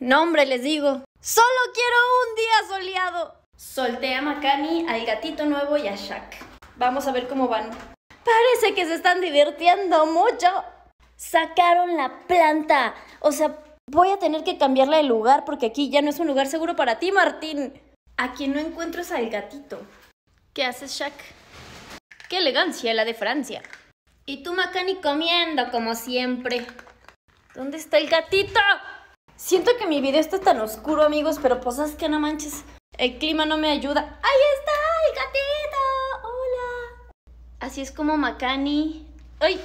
No, hombre, les digo. Solo quiero un día soleado. Solté a Makani, al gatito nuevo y a Shaq. Vamos a ver cómo van. Parece que se están divirtiendo mucho. Sacaron la planta. O sea, voy a tener que cambiarla de lugar porque aquí ya no es un lugar seguro para ti, Martín. Aquí no encuentro al gatito. ¿Qué haces, Shaq? Qué elegancia la de Francia. Y tú, Macani, comiendo como siempre. ¿Dónde está el gatito? Siento que mi video está tan oscuro, amigos, pero pues es que no manches. El clima no me ayuda. ¡Ahí está el gatito! ¡Hola! Así es como Makani... ¡Ay!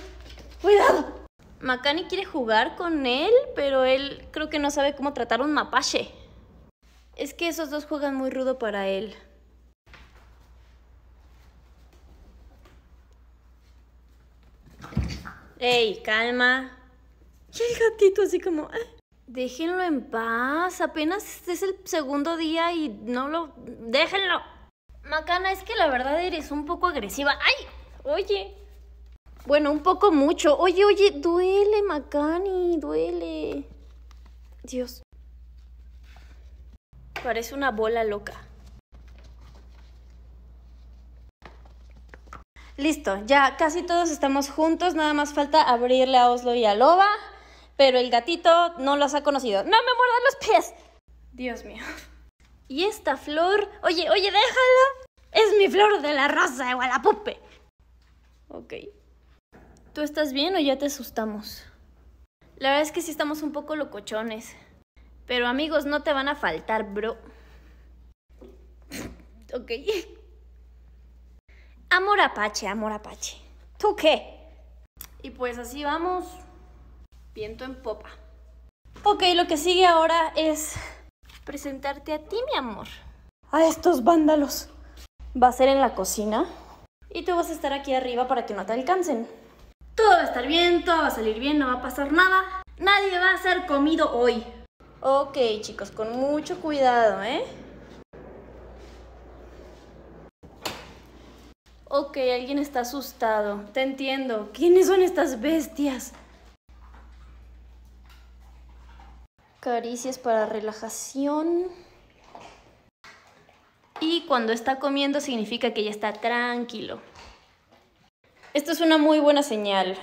¡Cuidado! Makani quiere jugar con él, pero él creo que no sabe cómo tratar un mapache. Es que esos dos juegan muy rudo para él. ¡Ey, calma! Y el gatito así como... Ah, Déjenlo en paz, apenas es el segundo día y no lo... ¡Déjenlo! Macana, es que la verdad eres un poco agresiva. ¡Ay! Oye. Bueno, un poco mucho. Oye, oye, duele, Macani, duele. Dios. Parece una bola loca. Listo, ya casi todos estamos juntos, nada más falta abrirle a Oslo y a Loba pero el gatito no los ha conocido. ¡No me muerdan los pies! Dios mío. ¿Y esta flor? Oye, oye, déjala. Es mi flor de la rosa de Guadalupe. Ok. ¿Tú estás bien o ya te asustamos? La verdad es que sí estamos un poco locochones. Pero amigos no te van a faltar, bro. ok. Amor apache, amor apache. ¿Tú qué? Y pues así vamos viento en popa. Ok, lo que sigue ahora es presentarte a ti, mi amor. A estos vándalos. Va a ser en la cocina. Y tú vas a estar aquí arriba para que no te alcancen. Todo va a estar bien, todo va a salir bien, no va a pasar nada. Nadie va a ser comido hoy. Ok, chicos, con mucho cuidado, ¿eh? Ok, alguien está asustado. Te entiendo. ¿Quiénes son estas bestias? Caricias para relajación. Y cuando está comiendo significa que ya está tranquilo. Esto es una muy buena señal.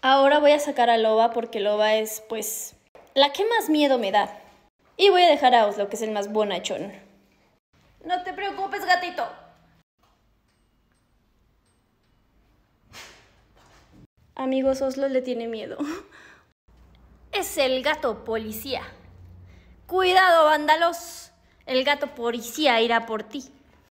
Ahora voy a sacar a Loba porque Loba es, pues, la que más miedo me da. Y voy a dejar a Oslo, que es el más bonachón. No te preocupes, gatito. Amigos, Oslo le tiene miedo. el gato policía. Cuidado, vándalos. El gato policía irá por ti.